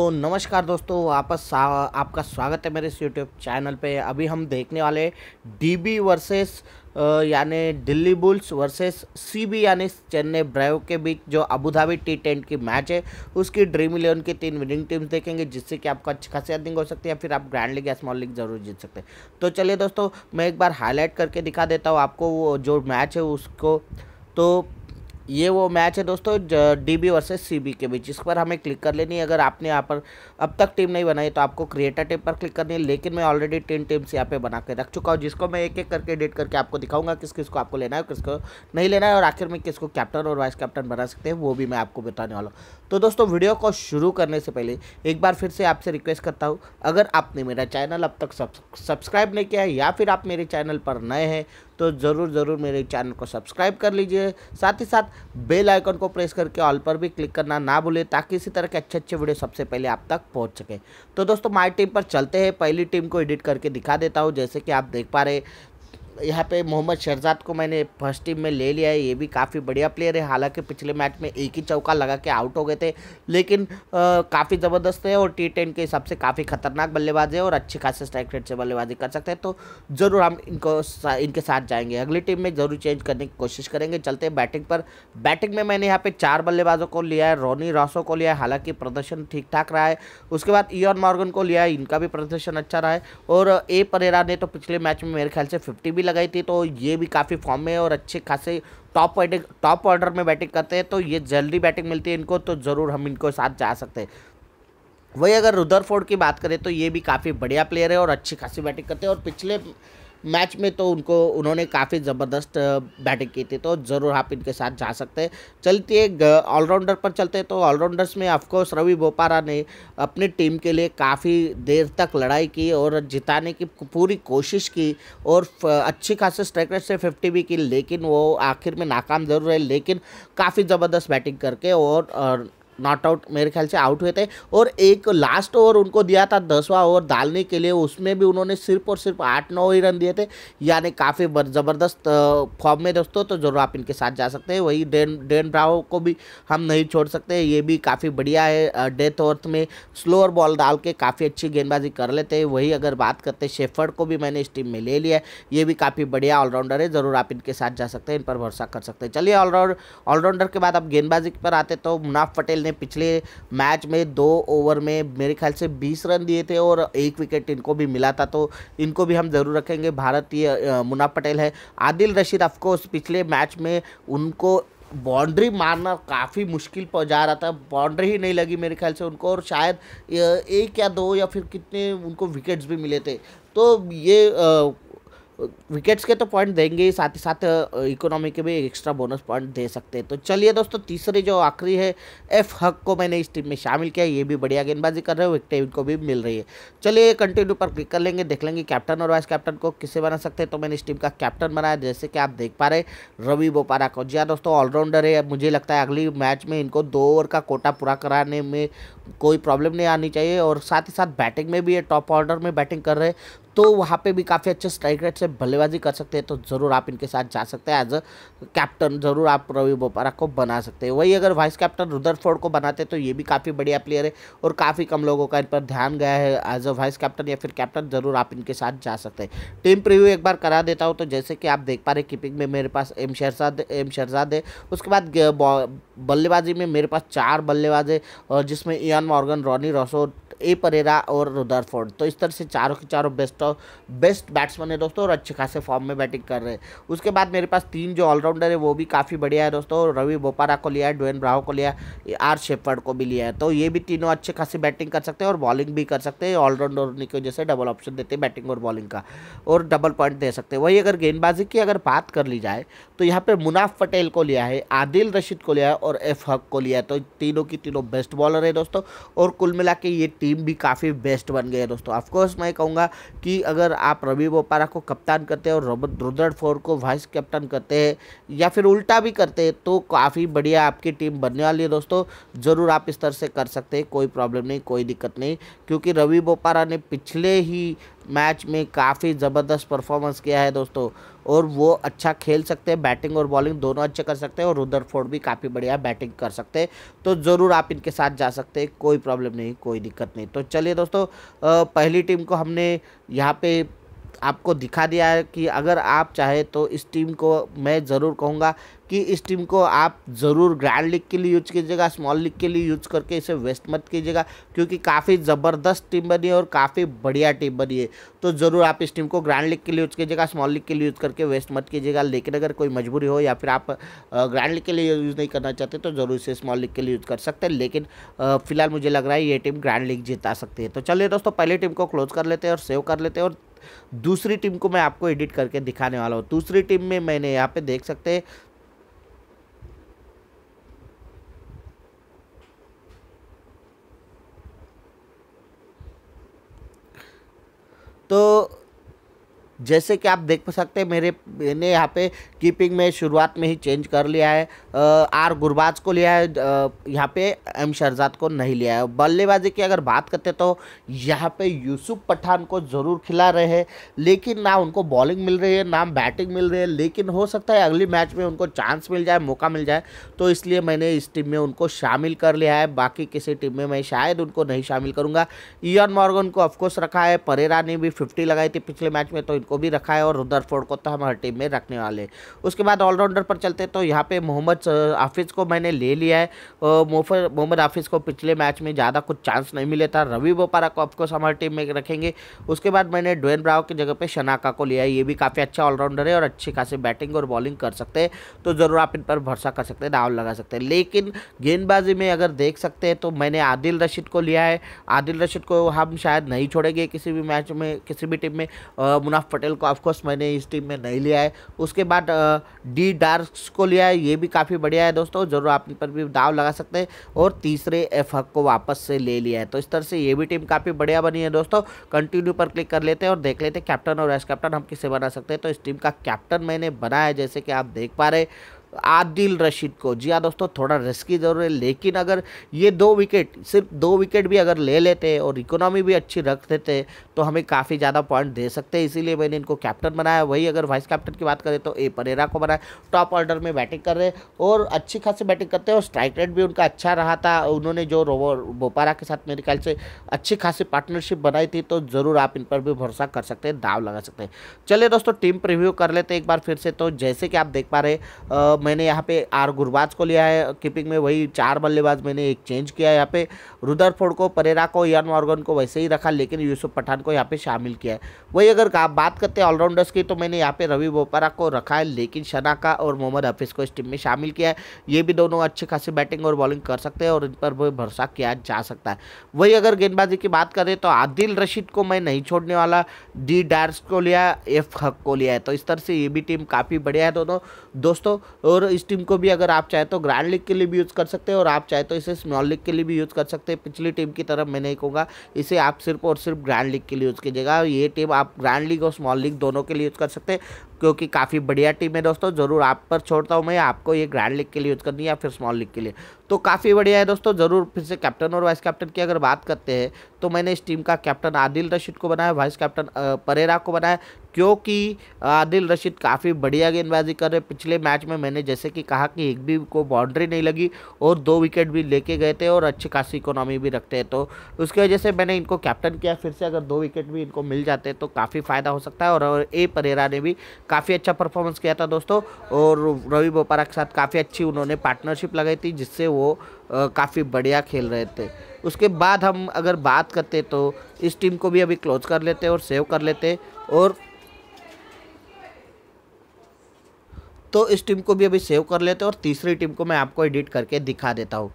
तो नमस्कार दोस्तों वापस आपका स्वागत है मेरे इस यूट्यूब चैनल पे अभी हम देखने वाले डीबी वर्सेस यानी दिल्ली बुल्स वर्सेस सीबी यानी चेन्नई ब्राइव के बीच जो अबूधाबी टी टेंट की मैच है उसकी ड्रीम इलेवन की तीन विनिंग टीम्स देखेंगे जिससे कि आपको अच्छी खासी अर्निंग हो सकती है फिर आप ग्रैंड लीग या स्मॉल लीग जरूर जीत सकते हैं तो चलिए दोस्तों मैं एक बार हाईलाइट करके दिखा देता हूँ आपको वो जो मैच है उसको तो ये वो मैच है दोस्तों डीबी वर्सेस सीबी के बीच इस पर हमें क्लिक कर लेनी है अगर आपने यहाँ पर अब तक टीम नहीं बनाई तो आपको क्रिएटर टीम पर क्लिक करनी है लेकिन मैं ऑलरेडी तीन टीम्स यहाँ पे बना के रख चुका हूँ जिसको मैं एक एक करके एडिट करके आपको दिखाऊंगा किस किस को आपको लेना है किसको नहीं लेना है और आखिर में किसको कैप्टन और वाइस कैप्टन बना सकते हैं वो भी मैं आपको बताने वाला हूँ तो दोस्तों वीडियो को शुरू करने से पहले एक बार फिर से आपसे रिक्वेस्ट करता हूँ अगर आपने मेरा चैनल अब तक सब्सक्राइब नहीं किया है या फिर आप मेरे चैनल पर नए हैं तो ज़रूर ज़रूर मेरे चैनल को सब्सक्राइब कर लीजिए साथ ही साथ बेल आइकन को प्रेस करके ऑल पर भी क्लिक करना ना भूलें ताकि इसी तरह के अच्छे अच्छे वीडियो सबसे पहले आप तक पहुँच सकें तो दोस्तों माई टीम पर चलते हैं पहली टीम को एडिट करके दिखा देता हूँ जैसे कि आप देख पा रहे यहाँ पे मोहम्मद शहजाद को मैंने फर्स्ट टीम में ले लिया है ये भी काफ़ी बढ़िया प्लेयर है हालांकि पिछले मैच में एक ही चौका लगा के आउट हो गए थे लेकिन काफ़ी ज़बरदस्त है और टी टेन के हिसाब से काफ़ी खतरनाक बल्लेबाज है और अच्छी खासी स्ट्राइक रेट से बल्लेबाजी कर सकते हैं तो ज़रूर हम इनको इनके साथ जाएंगे अगली टीम में ज़रूर चेंज करने की कोशिश करेंगे चलते हैं बैटिंग पर बैटिंग में मैंने यहाँ पे चार बल्लेबाजों को लिया है रोनी रॉसो को लिया है हालांकि प्रदर्शन ठीक ठाक रहा है उसके बाद ईयन मॉर्गन को लिया है इनका भी प्रदर्शन अच्छा रहा है और ए परेरा ने तो पिछले मैच में मेरे ख्याल से फिफ्टी भी लगाई थी तो ये भी काफ़ी फॉर्म में और अच्छे खासे टॉप बैटिंग टॉप ऑर्डर में बैटिंग करते हैं तो ये जल्दी बैटिंग मिलती है इनको तो ज़रूर हम इनको साथ जा सकते हैं वही अगर रुदरफोर्ड की बात करें तो ये भी काफ़ी बढ़िया प्लेयर है और अच्छी खासी बैटिंग करते हैं और पिछले मैच में तो उनको उन्होंने काफ़ी ज़बरदस्त बैटिंग की थी तो ज़रूर आप इनके साथ जा सकते हैं चलती है ऑलराउंडर पर चलते तो ऑलराउंडर्स में ऑफकोर्स रवि बोपारा ने अपनी टीम के लिए काफ़ी देर तक लड़ाई की और जिताने की पूरी कोशिश की और अच्छी खासी स्ट्राइक रेट से फिफ्टी भी की लेकिन वो आखिर में नाकाम ज़रूर है लेकिन काफ़ी ज़बरदस्त बैटिंग करके और, और नॉट आउट मेरे ख्याल से आउट हुए थे और एक लास्ट ओवर उनको दिया था दसवा ओवर डालने के लिए उसमें भी उन्होंने सिर्फ और सिर्फ आठ नौ ही रन दिए थे यानी काफ़ी ज़बरदस्त फॉर्म में दोस्तों तो जरूर आप इनके साथ जा सकते हैं वही डेन डेन ब्राव को भी हम नहीं छोड़ सकते ये भी काफ़ी बढ़िया है डेथ ओवर में स्लोअर बॉल डाल के काफ़ी अच्छी गेंदबाजी कर लेते हैं वही अगर बात करते शेफर्ड को भी मैंने इस टीम में ले लिया ये भी काफ़ी बढ़िया ऑलराउंडर है ज़रूर आप इनके साथ जा सकते हैं इन पर भरोसा कर सकते हैं चलिए ऑलराउंड ऑलराउंडर के बाद आप गेंदबाजी पर आते तो मुनाफ पटेल ने ने पिछले मैच में दो ओवर में मेरे ख्याल से बीस रन दिए थे और एक विकेट इनको भी मिला था तो इनको भी हम ज़रूर रखेंगे भारतीय मुना पटेल है आदिल रशीद ऑफकोर्स पिछले मैच में उनको बाउंड्री मारना काफ़ी मुश्किल पर जा रहा था बाउंड्री ही नहीं लगी मेरे ख्याल से उनको और शायद एक या दो या फिर कितने उनको विकेट्स भी मिले थे तो ये आ, विकेट्स के तो पॉइंट देंगे ही साथ ही साथ इकोनॉमी के भी एक्स्ट्रा बोनस पॉइंट दे सकते हैं तो चलिए दोस्तों तीसरे जो आखिरी है एफ हक को मैंने इस टीम में शामिल किया ये भी बढ़िया गेंदबाजी कर रहे हो विकटें इनको भी मिल रही है चलिए कंटिन्यू पर क्लिक कर लेंगे देख लेंगे कैप्टन और वाइस कैप्टन को किससे बना सकते हैं तो मैंने इस टीम का कैप्टन बनाया जैसे कि आप देख पा रहे रवि बोपारा को जी हाँ दोस्तों ऑलराउंडर है मुझे लगता है अगली मैच में इनको दो ओवर का कोटा पूरा कराने में कोई प्रॉब्लम नहीं आनी चाहिए और साथ ही साथ बैटिंग में भी ये टॉप ऑर्डर में बैटिंग कर रहे तो वहाँ पे भी काफ़ी अच्छे स्ट्राइक रेट से बल्लेबाजी कर सकते हैं तो ज़रूर आप इनके साथ जा सकते हैं एज अ कैप्टन ज़रूर आप रवि बोपारा को बना सकते हैं वही अगर वाइस कैप्टन रुदरफोर्ड को बनाते तो ये भी काफ़ी बढ़िया प्लेयर है और काफ़ी कम लोगों का इन पर ध्यान गया है एज अ वाइस कैप्टन या फिर कैप्टन ज़रूर आप इनके साथ जा सकते हैं टीम प्रिव्यू एक बार करा देता हूँ तो जैसे कि आप देख पा रहे कीपिंग में मेरे पास एम शहजाद एम शहजाद है उसके बाद बल्लेबाजी में मेरे पास चार बल्लेबाज है और जिसमें इन मॉर्गन रॉनी रॉसो ए परेरा और रुदरफोर्ड तो इस तरह से चारों के चारों बेस्ट और बेस्ट बैट्समैन है दोस्तों और अच्छे खासे फॉर्म में बैटिंग कर रहे हैं उसके बाद मेरे पास तीन जो ऑलराउंडर है वो भी काफ़ी बढ़िया है दोस्तों रवि बोपारा को लिया है डोन ब्राहो को लिया आर शेफर्ड को भी लिया है तो ये भी तीनों अच्छे खासी बैटिंग कर सकते हैं और बॉलिंग भी कर सकते हैं ऑलराउंडर होने की वजह से डबल ऑप्शन देते हैं बैटिंग और बॉलिंग का और डबल पॉइंट दे सकते हैं वही अगर गेंदबाजी की अगर बात कर ली जाए तो यहाँ पर मुनाफ पटेल को लिया है आदिल रशीद को लिया है और एफ हक को लिया है तो तीनों की तीनों बेस्ट बॉलर है दोस्तों और कुल मिला के ये टीम टीम भी काफ़ी बेस्ट बन गई है दोस्तों ऑफकोर्स मैं कहूँगा कि अगर आप रवि बोपारा को कप्तान करते हैं और रुद्रड फोर को वाइस कैप्टन करते हैं या फिर उल्टा भी करते हैं तो काफ़ी बढ़िया आपकी टीम बनने वाली है दोस्तों ज़रूर आप इस तरह से कर सकते हैं कोई प्रॉब्लम नहीं कोई दिक्कत नहीं क्योंकि रवि बोपारा ने पिछले ही मैच में काफ़ी ज़बरदस्त परफॉर्मेंस किया है दोस्तों और वो अच्छा खेल सकते हैं बैटिंग और बॉलिंग दोनों अच्छे कर सकते हैं और रुदर फोर्ड भी काफ़ी बढ़िया बैटिंग कर सकते हैं तो ज़रूर आप इनके साथ जा सकते हैं कोई प्रॉब्लम नहीं कोई दिक्कत नहीं तो चलिए दोस्तों पहली टीम को हमने यहाँ पे आपको दिखा दिया है कि अगर आप चाहे तो इस टीम को मैं ज़रूर कहूँगा कि इस टीम को आप ज़रूर ग्रैंड लीग के लिए यूज कीजिएगा स्मॉल लीग के लिए यूज करके इसे वेस्ट मत कीजिएगा क्योंकि काफ़ी ज़बरदस्त टीम बनी है और काफ़ी बढ़िया टीम बनी है तो ज़रूर आप इस टीम को ग्रैंड लीग के लिए यूज कीजिएगा स्मॉल लीग के लिए यूज करके वेस्ट मत कीजिएगा लेकिन अगर कोई मजबूरी हो या फिर आप ग्रैंड लीग के लिए यूज़ नहीं करना चाहते तो ज़रूर इसे स्मॉल लीग के लिए यूज़ कर सकते हैं लेकिन फिलहाल मुझे लग रहा है ये टीम ग्रैंड लीग जिता सकती है तो चलिए दोस्तों पहले टीम को क्लोज कर लेते हैं और सेव कर लेते हैं और दूसरी टीम को मैं आपको एडिट करके दिखाने वाला हूँ दूसरी टीम में मैंने यहाँ पे देख सकते हैं तो जैसे कि आप देख सकते हैं मेरे मैंने यहाँ पे कीपिंग में शुरुआत में ही चेंज कर लिया है आर गुरबाज को लिया है यहाँ पे एम शहजाद को नहीं लिया है बल्लेबाजी की अगर बात करते तो यहाँ पे यूसुफ पठान को ज़रूर खिला रहे हैं लेकिन ना उनको बॉलिंग मिल रही है ना बैटिंग मिल रही है लेकिन हो सकता है अगली मैच में उनको चांस मिल जाए मौका मिल जाए तो इसलिए मैंने इस टीम में उनको शामिल कर लिया है बाकी किसी टीम में मैं शायद उनको नहीं शामिल करूँगा ईयन मॉर्गन को ऑफकोर्स रखा है परेरा ने भी फिफ्टी लगाई थी पिछले मैच में तो को भी रखा है और रुदरफोर्ड को तो हम हर टीम में रखने वाले हैं उसके बाद ऑलराउंडर पर चलते तो यहाँ पे मोहम्मद हाफिज़ को मैंने ले लिया है मोहम्मद हाफिज़ को पिछले मैच में ज़्यादा कुछ चांस नहीं मिले था रवि बोपारा को ऑफकोर्स हमारी टीम में रखेंगे उसके बाद मैंने डोन ब्राव की जगह पर शनाका को लिया है ये भी काफ़ी अच्छा ऑलराउंडर है और अच्छी खासी बैटिंग और बॉलिंग कर सकते हैं तो ज़रूर आप इन पर भरोसा कर सकते हैं दाव लगा सकते हैं लेकिन गेंदबाजी में अगर देख सकते हैं तो मैंने आदिल रशीद को लिया है आदिल रशीद को हम शायद नहीं छोड़ेंगे किसी भी मैच में किसी भी टीम में मुनाफ पटेल को ऑफकोर्स मैंने इस टीम में नहीं लिया है उसके बाद डी डार्क्स को लिया है ये भी काफ़ी बढ़िया है दोस्तों ज़रूर आप पर भी दाव लगा सकते हैं और तीसरे एफ हक को वापस से ले लिया है तो इस तरह से ये भी टीम काफ़ी बढ़िया बनी है दोस्तों कंटिन्यू पर क्लिक कर लेते हैं और देख लेते हैं कैप्टन और वाइस कैप्टन हम किसे बना सकते हैं तो इस टीम का कैप्टन मैंने बनाया है जैसे कि आप देख पा रहे आदिल रशीद को जी हाँ दोस्तों थोड़ा रिस्की ज़रूर है लेकिन अगर ये दो विकेट सिर्फ दो विकेट भी अगर ले लेते और इकोनॉमी भी अच्छी रख देते तो हमें काफ़ी ज़्यादा पॉइंट दे सकते हैं इसीलिए मैंने इनको कैप्टन बनाया वही अगर वाइस कैप्टन की बात करें तो ए परेरा को बनाया टॉप ऑर्डर में बैटिंग कर रहे और अच्छी खासी बैटिंग करते हैं और स्ट्राइक रेट भी उनका अच्छा रहा था उन्होंने जो बोपारा के साथ मेरे ख्याल से अच्छी खासी पार्टनरशिप बनाई थी तो ज़रूर आप इन पर भी भरोसा कर सकते हैं दाव लगा सकते हैं चलिए दोस्तों टीम प्रिव्यू कर लेते हैं एक बार फिर से तो जैसे कि आप देख पा रहे मतलब मैंने यहाँ पे आर गुरबाज को लिया है कीपिंग में वही चार बल्लेबाज मैंने एक चेंज किया है यहाँ पे रुदरफोर्ड को परेरा को यान मॉर्गन को वैसे ही रखा लेकिन यूसुफ पठान को यहाँ पे शामिल किया है वही अगर आप बात करते हैं ऑलराउंडर्स की तो मैंने यहाँ पे रवि बोपारा को रखा है लेकिन शनाका और मोहम्मद हफीज़ को इस टीम में शामिल किया है ये भी दोनों अच्छी खासी बैटिंग और बॉलिंग कर सकते हैं और इन पर भी भरोसा किया जा सकता है वही अगर गेंदबाजी की बात करें तो आदिल रशीद को मैं नहीं छोड़ने वाला डी डार्स को लिया एफ हक को लिया है तो इस तरह से ये भी टीम काफ़ी बढ़िया है दोनों दोस्तों और इस टीम को भी अगर आप चाहे तो ग्रैंड लीग के लिए भी यूज़ कर सकते हैं और आप चाहे तो इसे स्मॉल लीग के लिए भी यूज़ कर सकते हैं पिछली टीम की तरफ मैं नहीं कहूँगा इसे आप सिर्फ और सिर्फ ग्रैंड लीग के लिए यूज़ कीजिएगा ये टीम आप ग्रैंड लीग और स्मॉल लीग दोनों के लिए यूज़ कर सकते हैं क्योंकि काफ़ी बढ़िया टीम है दोस्तों ज़रूर आप पर छोड़ता हूँ मैं आपको ये ग्रैंड लीग के लिए यूज़ करनी है या फिर स्मॉल लीग के लिए तो काफ़ी बढ़िया है दोस्तों ज़रूर फिर से कैप्टन और वाइस कैप्टन की अगर बात करते हैं तो मैंने इस टीम का कैप्टन आदिल रशीद को बनाया वाइस कैप्टन परेरा को बनाया क्योंकि आदिल रशीद काफ़ी बढ़िया गेंदबाजी कर रहे पिछले मैच में मैंने जैसे कि कहा कि एक भी को बाउंड्री नहीं लगी और दो विकेट भी लेके गए थे और अच्छी खासी इकोनॉमी भी रखते हैं तो उसकी वजह से मैंने इनको कैप्टन किया फिर से अगर दो विकेट भी इनको मिल जाते तो काफ़ी फ़ायदा हो सकता है और ए परेरा ने भी काफ़ी अच्छा परफॉर्मेंस किया था दोस्तों और रवि बोपारा के साथ काफ़ी अच्छी उन्होंने पार्टनरशिप लगाई थी जिससे वो वो काफ़ी बढ़िया खेल रहे थे उसके बाद हम अगर बात करते तो इस टीम को भी अभी क्लोज कर लेते और सेव कर लेते और तो इस टीम को भी अभी सेव कर लेते और तीसरी टीम को मैं आपको एडिट करके दिखा देता हूँ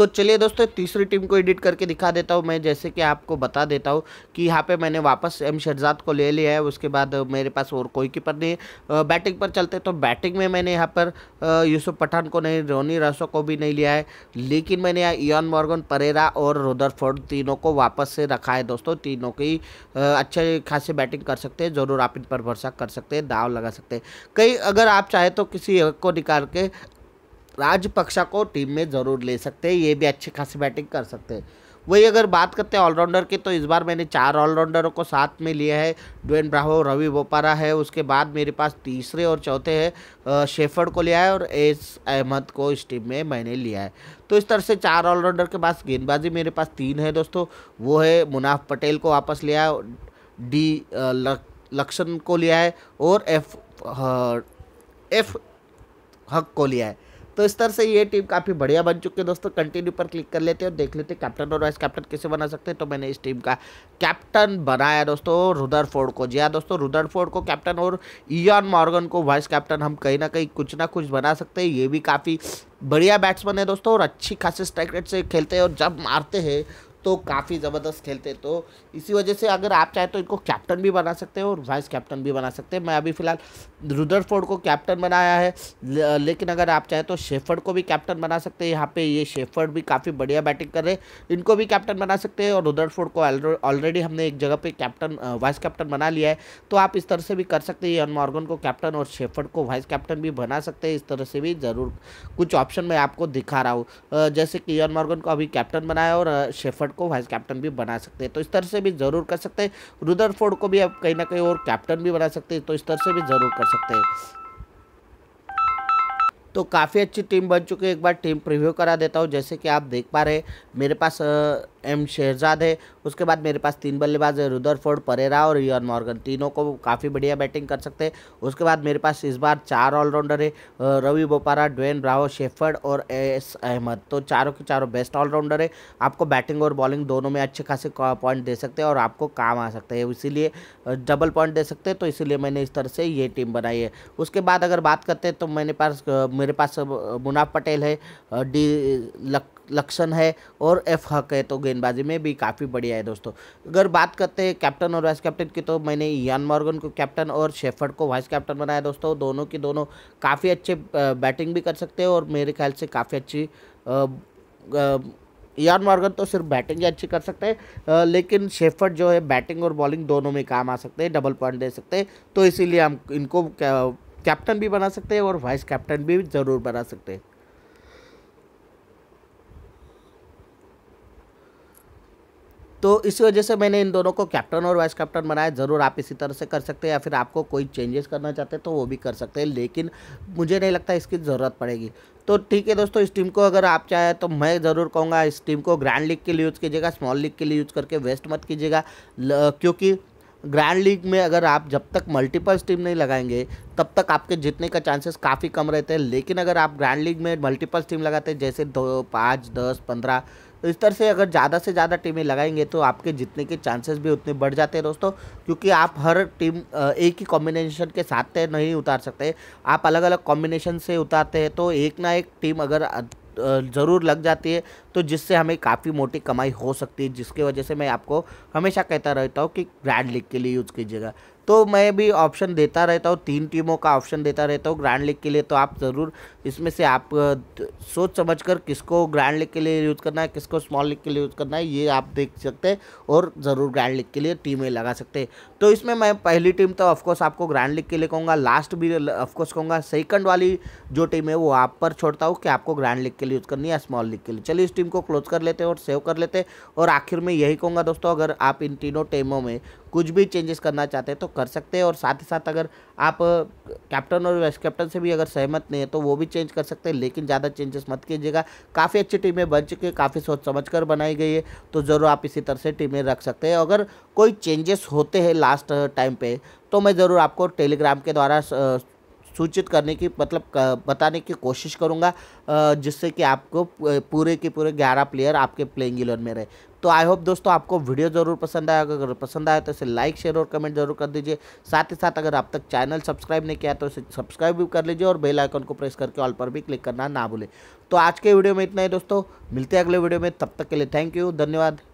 तो चलिए दोस्तों तीसरी टीम को एडिट करके दिखा देता हूँ मैं जैसे कि आपको बता देता हूँ कि यहाँ पे मैंने वापस एम शहजाद को ले लिया है उसके बाद मेरे पास और कोई कीपर नहीं है बैटिंग पर चलते तो बैटिंग में मैंने यहाँ पर यूसुफ पठान को नहीं रोनी रसो को भी नहीं लिया है लेकिन मैंने इन मॉर्गन परेरा और रोदर तीनों को वापस से रखा है दोस्तों तीनों की अच्छे खासे बैटिंग कर सकते हैं ज़रूर आप इन पर भरोसा कर सकते हैं दाव लगा सकते हैं कई अगर आप चाहे तो किसी को निकाल के राजपक्षा को टीम में ज़रूर ले सकते हैं ये भी अच्छी खासी बैटिंग कर सकते हैं वही अगर बात करते हैं ऑलराउंडर की तो इस बार मैंने चार ऑलराउंडरों को साथ में लिया है डुएन ब्राहो रवि बोपारा है उसके बाद मेरे पास तीसरे और चौथे है शेफर्ड को लिया है और एस अहमद को इस टीम में मैंने लिया है तो इस तरह से चार ऑलराउंडर के पास गेंदबाजी मेरे पास तीन है दोस्तों वो है मुनाफ पटेल को वापस लिया है डी लक्षण को लिया है और एफ एफ हक को लिया है तो इस तरह से ये टीम काफ़ी बढ़िया बन चुकी है दोस्तों कंटिन्यू पर क्लिक कर लेते हैं और देख लेते हैं कैप्टन और वाइस कैप्टन कैसे बना सकते हैं तो मैंने इस टीम का कैप्टन बनाया दोस्तों रुदर फोर्ड को जी हाँ दोस्तों रुदर फोर्ड को कैप्टन और ईयन मॉर्गन को वाइस कैप्टन हम कहीं ना कहीं कुछ ना कुछ बना सकते हैं ये भी काफ़ी बढ़िया बैट्समैन है दोस्तों और अच्छी खासी स्ट्राइक रेट से खेलते हैं और जब मारते हैं तो काफ़ी ज़बरदस्त खेलते तो इसी वजह से अगर आप चाहें तो इनको कैप्टन भी बना सकते हैं और वाइस कैप्टन भी बना सकते हैं मैं अभी फ़िलहाल रुदरफोर्ड को कैप्टन बनाया है लेकिन अगर आप चाहें तो शेफर्ड को भी कैप्टन बना सकते हैं यहाँ पे ये शेफर्ड भी काफ़ी बढ़िया बैटिंग कर रहे हैं इनको भी कैप्टन बना सकते हैं और रुदरफोर्ड को ऑलरेडी हमने एक जगह पे कैप्टन वाइस कैप्टन बना लिया है तो आप इस तरह से भी कर सकते हैं यन मॉर्गन को कैप्टन और शेफर्ड को वाइस कैप्टन भी बना सकते हैं इस तरह से भी ज़रूर कुछ ऑप्शन मैं आपको दिखा रहा हूँ जैसे कि यन मॉर्गन को अभी कैप्टन बनाया और शेफर्ड को वाइस कैप्टन भी बना सकते हैं तो इस तरह से भी ज़रूर कर सकते हैं रुदरफोर्ड को भी आप कहीं ना कहीं और कैप्टन भी बना सकते हैं तो इस तरह से भी ज़रूर कर सकते हैं तो काफ़ी अच्छी टीम बन चुकी है एक बार टीम प्रिव्यू करा देता हूँ जैसे कि आप देख पा रहे मेरे पास एम शहजाद है उसके बाद मेरे पास तीन बल्लेबाज है रुदरफोर्ड परेरा और यन मॉर्गन तीनों को काफ़ी बढ़िया बैटिंग कर सकते हैं उसके बाद मेरे पास इस बार चार ऑलराउंडर है Ravi Bopara Dwayne Bravo Shepherd और एस अहमद तो चारों के चारों बेस्ट ऑलराउंडर है आपको बैटिंग और बॉलिंग दोनों में अच्छे खासे पॉइंट दे सकते हैं और आपको काम आ सकते हैं इसीलिए डबल पॉइंट दे सकते हैं तो इसीलिए मैंने इस तरह से ये टीम बनाई है उसके बाद अगर बात करते हैं तो मैंने पास मेरे पास मुनाफ पटेल है डी लक लक्षण है और एफ हक है तो गेंदबाजी में भी काफ़ी बढ़िया है दोस्तों अगर बात करते हैं कैप्टन और वाइस कैप्टन की तो मैंने यान मॉर्गन को कैप्टन और शेफर्ड को वाइस कैप्टन बनाया दोस्तों दोनों की दोनों काफ़ी अच्छे बैटिंग भी कर सकते हैं और मेरे ख्याल से काफ़ी अच्छी यान मॉर्गन तो सिर्फ बैटिंग ही अच्छी कर सकते हैं लेकिन शेफर्ड जो है बैटिंग और बॉलिंग दोनों में काम आ सकते हैं डबल पॉइंट दे सकते हैं तो इसीलिए हम इनको कैप्टन भी बना सकते हैं और वाइस कैप्टन भी ज़रूर बना सकते हैं तो इसी वजह से मैंने इन दोनों को कैप्टन और वाइस कैप्टन बनाया ज़रूर आप इसी तरह से कर सकते हैं या फिर आपको कोई चेंजेस करना चाहते हैं तो वो भी कर सकते हैं लेकिन मुझे नहीं लगता इसकी ज़रूरत पड़ेगी तो ठीक है दोस्तों इस टीम को अगर आप चाहें तो मैं ज़रूर कहूँगा इस टीम को ग्रैंड लीग के लिए यूज़ कीजिएगा स्मॉल लीग के लिए यूज़ करके वेस्ट मत कीजिएगा क्योंकि ग्रैंड लीग में अगर आप जब तक मल्टीपल्स टीम नहीं लगाएंगे तब तक आपके जीतने का चांसेस काफ़ी कम रहते हैं लेकिन अगर आप ग्रैंड लीग में मल्टीपल्स टीम लगाते हैं जैसे दो पाँच दस पंद्रह तो इस तरह से अगर ज़्यादा से ज़्यादा टीमें लगाएंगे तो आपके जीतने के चांसेस भी उतने बढ़ जाते हैं दोस्तों क्योंकि आप हर टीम एक ही कॉम्बिनेशन के साथ तो नहीं उतार सकते आप अलग अलग कॉम्बिनेशन से उतारते हैं तो एक ना एक टीम अगर ज़रूर लग जाती है तो जिससे हमें काफ़ी मोटी कमाई हो सकती है जिसके वजह से मैं आपको हमेशा कहता रहता हूँ कि ग्रैंड लीग के लिए यूज़ कीजिएगा तो मैं भी ऑप्शन देता रहता हूँ तीन टीमों का ऑप्शन देता रहता हूँ ग्रैंड लीग के लिए तो आप ज़रूर इसमें से आप सोच समझ कर किसको ग्रैंड लीग के लिए यूज़ करना है किसको स्मॉल लीग के लिए यूज़ करना है ये आप देख सकते हैं और ज़रूर ग्रैंड लीग के लिए टीमें लगा सकते हैं तो इसमें मैं पहली टीम तो ऑफकोर्स आपको ग्रैंड लीग के लिए कहूँगा लास्ट भी ऑफकोर्स कहूँगा सेकंड वाली जो टीम है वो आप पर छोड़ता हूँ कि आपको ग्रैंड लीग के लिए यूज़ करनी है स्मॉल लीग के लिए चलिए इस टीम को क्लोज कर लेते हैं और सेव कर लेते हैं और आखिर में यही कहूँगा दोस्तों अगर आप इन तीनों टीमों में कुछ भी चेंजेस करना चाहते हैं तो कर सकते हैं और साथ ही साथ अगर आप कैप्टन और वाइस कैप्टन से भी अगर सहमत नहीं है तो वो भी चेंज कर सकते हैं लेकिन ज़्यादा चेंजेस मत कीजिएगा काफ़ी अच्छी टीमें बन चुकी है काफ़ी सोच समझ कर बनाई गई है तो ज़रूर आप इसी तरह से टीमें रख सकते हैं अगर कोई चेंजेस होते हैं लास्ट टाइम uh, पे तो मैं ज़रूर आपको टेलीग्राम के द्वारा uh, सूचित करने की मतलब बताने की कोशिश करूँगा uh, जिससे कि आपको पूरे के पूरे ग्यारह प्लेयर आपके प्लेइंग इलेवन में रहे तो आई होप दोस्तों आपको वीडियो ज़रूर पसंद आया अगर पसंद आया तो इसे लाइक शेयर और कमेंट जरूर कर दीजिए साथ ही साथ अगर आप तक चैनल सब्सक्राइब नहीं किया तो इसे सब्सक्राइब भी कर लीजिए और बेल आइकन को प्रेस करके ऑल पर भी क्लिक करना ना भूलें तो आज के वीडियो में इतना ही दोस्तों मिलते हैं अगले वीडियो में तब तक के लिए थैंक यू धन्यवाद